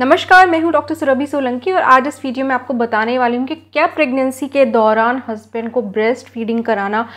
नमस्कार मैं हूं डॉक्टर सुरभि सोलंकी और आज इस वीडियो में आपको बताने वाली हूं कि क्या प्रेगनेंसी के दौरान हस्बैंड को ब्रेस्ट फीडिंग कराना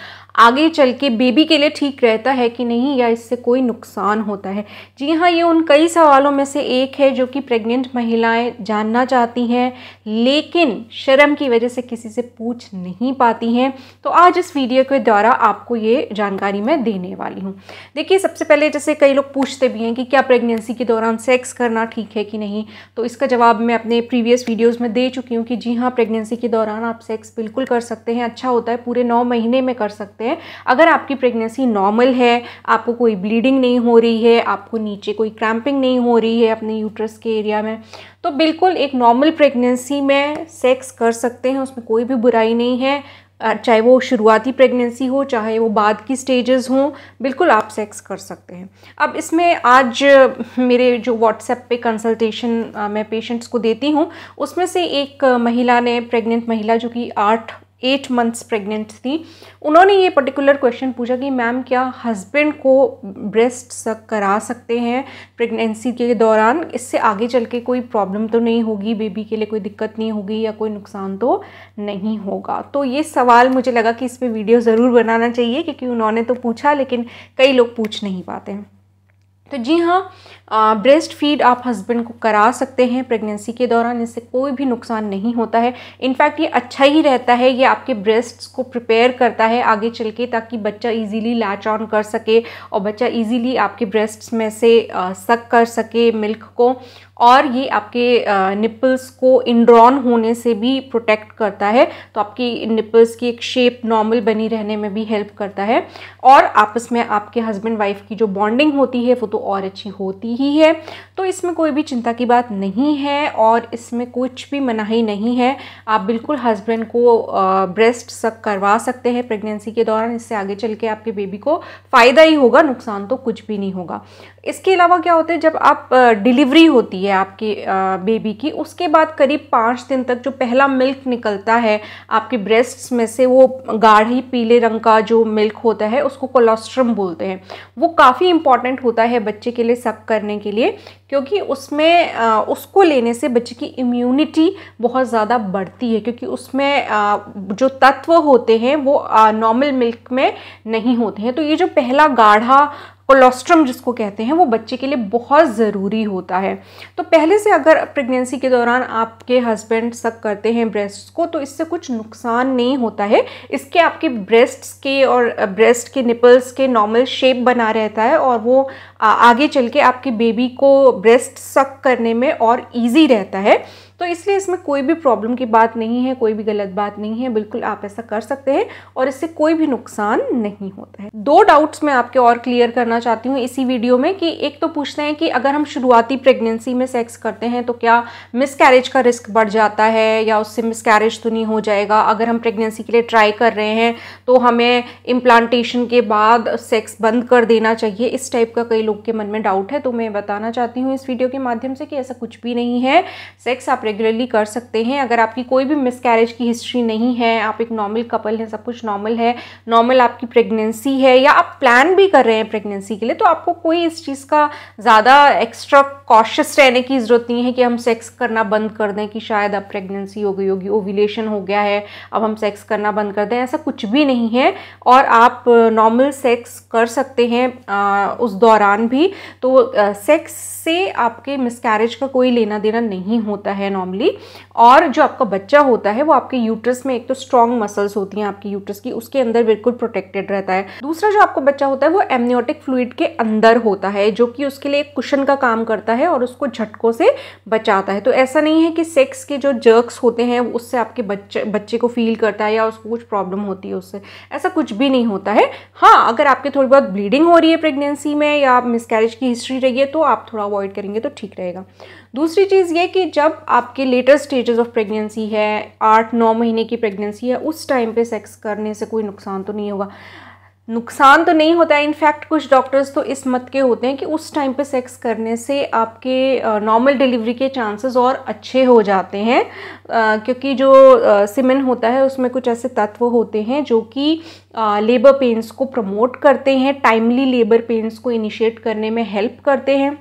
आगे चल के बेबी के लिए ठीक रहता है कि नहीं या इससे कोई नुकसान होता है जी हाँ ये उन कई सवालों में से एक है जो कि प्रेग्नेंट महिलाएं जानना चाहती हैं लेकिन शर्म की वजह से किसी से पूछ नहीं पाती हैं तो आज इस वीडियो के द्वारा आपको ये जानकारी मैं देने वाली हूँ देखिए सबसे पहले जैसे कई लोग पूछते भी हैं कि क्या प्रेगनेंसी के दौरान सेक्स करना ठीक है कि नहीं तो इसका जवाब मैं अपने प्रीवियस वीडियोस में दे चुकी हूँ कि जी हाँ प्रेगनेंसी के दौरान आप सेक्स बिल्कुल कर सकते हैं अच्छा होता है पूरे नौ महीने में कर सकते हैं अगर आपकी प्रेगनेंसी नॉर्मल है आपको कोई ब्लीडिंग नहीं हो रही है आपको नीचे कोई क्रैम्पिंग नहीं हो रही है अपने यूट्रस के एरिया में तो बिल्कुल एक नॉर्मल प्रेगनेंसी में सेक्स कर सकते हैं उसमें कोई भी बुराई नहीं है चाहे वो शुरुआती प्रेगनेंसी हो चाहे वो बाद की स्टेजेस हों बिल्कुल आप सेक्स कर सकते हैं अब इसमें आज मेरे जो व्हाट्सएप पे कंसल्टेशन मैं पेशेंट्स को देती हूँ उसमें से एक महिला ने प्रेग्नेंट महिला जो कि आठ एट मंथ्स प्रेग्नेंट थी उन्होंने ये पर्टिकुलर क्वेश्चन पूछा कि मैम क्या हस्बैंड को ब्रेस्ट सक करा सकते हैं प्रेगनेंसी के दौरान इससे आगे चल के कोई प्रॉब्लम तो नहीं होगी बेबी के लिए कोई दिक्कत नहीं होगी या कोई नुकसान तो नहीं होगा तो ये सवाल मुझे लगा कि इस पर वीडियो ज़रूर बनाना चाहिए क्योंकि उन्होंने तो पूछा लेकिन कई लोग पूछ नहीं पाते हैं तो जी हाँ ब्रेस्ट फीड आप हस्बैंड को करा सकते हैं प्रेगनेंसी के दौरान इससे कोई भी नुकसान नहीं होता है इनफैक्ट ये अच्छा ही रहता है ये आपके ब्रेस्ट को प्रिपेयर करता है आगे चल के ताकि बच्चा इजीली लैच ऑन कर सके और बच्चा इजीली आपके ब्रेस्ट्स में से सक कर सके मिल्क को और ये आपके निपल्स को इंड्रॉन होने से भी प्रोटेक्ट करता है तो आपकी निपल्स की एक शेप नॉर्मल बनी रहने में भी हेल्प करता है और आपस में आपके हस्बैंड वाइफ की जो बॉन्डिंग होती है वो तो तो और अच्छी होती ही है तो इसमें कोई भी चिंता की बात नहीं है और इसमें कुछ भी मनाही नहीं है आप बिल्कुल हस्बैंड को ब्रेस्ट सक करवा सकते हैं प्रेगनेंसी के दौरान इससे आगे चल के आपके बेबी को फ़ायदा ही होगा नुकसान तो कुछ भी नहीं होगा इसके अलावा क्या होता है जब आप डिलीवरी होती है आपके बेबी की उसके बाद करीब पाँच दिन तक जो पहला मिल्क निकलता है आपके ब्रेस्ट में से वो गाढ़ी पीले रंग का जो मिल्क होता है उसको कोलोस्ट्रम बोलते हैं वो काफ़ी इंपॉर्टेंट होता है बच्चे के लिए सक करने के लिए क्योंकि उसमें उसको लेने से बच्चे की इम्यूनिटी बहुत ज़्यादा बढ़ती है क्योंकि उसमें जो तत्व होते हैं वो नॉर्मल मिल्क में नहीं होते हैं तो ये जो पहला गाढ़ा कोलोस्ट्रम जिसको कहते हैं वो बच्चे के लिए बहुत ज़रूरी होता है तो पहले से अगर प्रेगनेंसी के दौरान आपके हस्बैंड सक करते हैं ब्रेस्ट को तो इससे कुछ नुकसान नहीं होता है इसके आपके ब्रेस्ट्स के और ब्रेस्ट के निपल्स के नॉर्मल शेप बना रहता है और वो आगे चल के आपके बेबी को ब्रेस्ट सक करने में और ईजी रहता है तो इसलिए इसमें कोई भी प्रॉब्लम की बात नहीं है कोई भी गलत बात नहीं है बिल्कुल आप ऐसा कर सकते हैं और इससे कोई भी नुकसान नहीं होता है दो डाउट्स मैं आपके और क्लियर करना चाहती हूँ इसी वीडियो में कि एक तो पूछते हैं कि अगर हम शुरुआती प्रेगनेंसी में सेक्स करते हैं तो क्या मिस का रिस्क बढ़ जाता है या उससे मिसकैरेज तो नहीं हो जाएगा अगर हम प्रेगनेंसी के लिए ट्राई कर रहे हैं तो हमें इम्प्लांटेशन के बाद सेक्स बंद कर देना चाहिए इस टाइप का कई लोग के मन में डाउट है तो मैं बताना चाहती हूँ इस वीडियो के माध्यम से कि ऐसा कुछ भी नहीं है सेक्स आप रेगुलरली कर सकते हैं अगर आपकी कोई भी मिसकैरेज की हिस्ट्री नहीं है आप एक नॉर्मल कपल हैं सब कुछ नॉर्मल है नॉर्मल आपकी प्रेगनेंसी है या आप प्लान भी कर रहे हैं प्रेगनेंसी के लिए तो आपको कोई इस चीज़ का ज़्यादा एक्स्ट्रा कॉशस रहने की ज़रूरत नहीं है कि हम सेक्स करना बंद कर दें कि शायद अब प्रेगनेंसी हो गई होगी ओविलेशन हो गया है अब हम सेक्स करना बंद कर दें ऐसा कुछ भी नहीं है और आप नॉर्मल सेक्स कर सकते हैं आ, उस दौरान भी तो आ, सेक्स से आपके मिसकैरेज का कोई लेना देना नहीं होता है नॉर्मली और जो आपका बच्चा होता है वो आपके यूट्रस में एक तो स्ट्रॉन्ग मसल्स होती हैं आपकी यूट्रस की उसके अंदर बिल्कुल प्रोटेक्टेड रहता है दूसरा जो आपका बच्चा होता है वो एमनियोटिक फ्लूड के अंदर होता है जो कि उसके लिए कुशन का काम करता है और उसको झटकों से बचाता है तो ऐसा नहीं है कि सेक्स के जो जर्क्स होते हैं उससे आपके बच्चे बच्चे को फील करता है या उसको कुछ प्रॉब्लम होती है उससे ऐसा कुछ भी नहीं होता है हाँ अगर आपके थोड़ी बहुत ब्लीडिंग हो रही है प्रेगनेंसी में या मिसकैरेज की हिस्ट्री रही है तो आप थोड़ा अवॉइड करेंगे तो ठीक रहेगा दूसरी चीज़ ये कि जब आपके लेटर स्टेजेस ऑफ प्रेगनेंसी है आठ नौ महीने की प्रेगनेंसी है उस टाइम पे सेक्स करने से कोई नुकसान तो नहीं होगा नुकसान तो नहीं होता है इनफैक्ट कुछ डॉक्टर्स तो इस मत के होते हैं कि उस टाइम पे सेक्स करने से आपके नॉर्मल डिलीवरी के चांसेस और अच्छे हो जाते हैं आ, क्योंकि जो सिमन होता है उसमें कुछ ऐसे तत्व होते हैं जो कि लेबर पेंस को प्रमोट करते हैं टाइमली लेबर पेंस को इनिशिएट करने में हेल्प करते हैं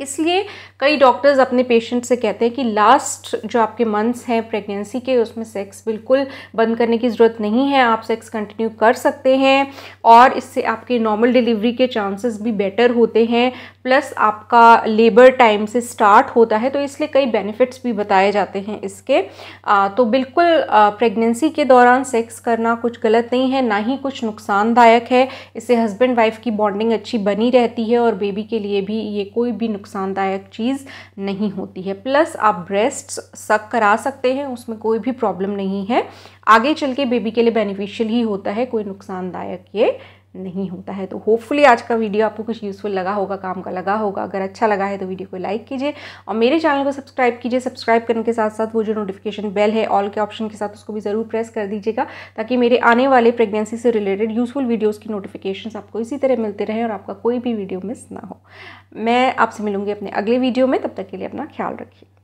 इसलिए कई डॉक्टर्स अपने पेशेंट से कहते हैं कि लास्ट जो आपके मंथ्स हैं प्रेगनेंसी के उसमें सेक्स बिल्कुल बंद करने की ज़रूरत नहीं है आप सेक्स कंटिन्यू कर सकते हैं और इससे आपके नॉर्मल डिलीवरी के चांसेस भी बेटर होते हैं प्लस आपका लेबर टाइम से स्टार्ट होता है तो इसलिए कई बेनिफिट्स भी बताए जाते हैं इसके आ, तो बिल्कुल प्रेगनेंसी के दौरान सेक्स करना कुछ गलत नहीं है ना ही कुछ नुकसानदायक है इससे हस्बैंड वाइफ की बॉन्डिंग अच्छी बनी रहती है और बेबी के लिए भी ये कोई भी नुकसान नुकसानदायक चीज़ नहीं होती है प्लस आप ब्रेस्ट सक करा सकते हैं उसमें कोई भी प्रॉब्लम नहीं है आगे चल के बेबी के लिए बेनिफिशियल ही होता है कोई नुकसानदायक ये नहीं होता है तो होपफुली आज का वीडियो आपको कुछ यूज़फुल लगा होगा काम का लगा होगा अगर अच्छा लगा है तो वीडियो को लाइक कीजिए और मेरे चैनल को सब्सक्राइब कीजिए सब्सक्राइब करने के साथ साथ वो जो नोटिफिकेशन बेल है ऑल के ऑप्शन के साथ उसको भी ज़रूर प्रेस कर दीजिएगा ताकि मेरे आने वाले प्रेगनेंसी से रिलेटेड यूज़फुल वीडियोज़ की नोटिफिकेशन आपको इसी तरह मिलते रहें और आपका कोई भी वीडियो मिस ना हो मैं आपसे मिलूंगी अपने अगले वीडियो में तब तक के लिए अपना ख्याल रखिए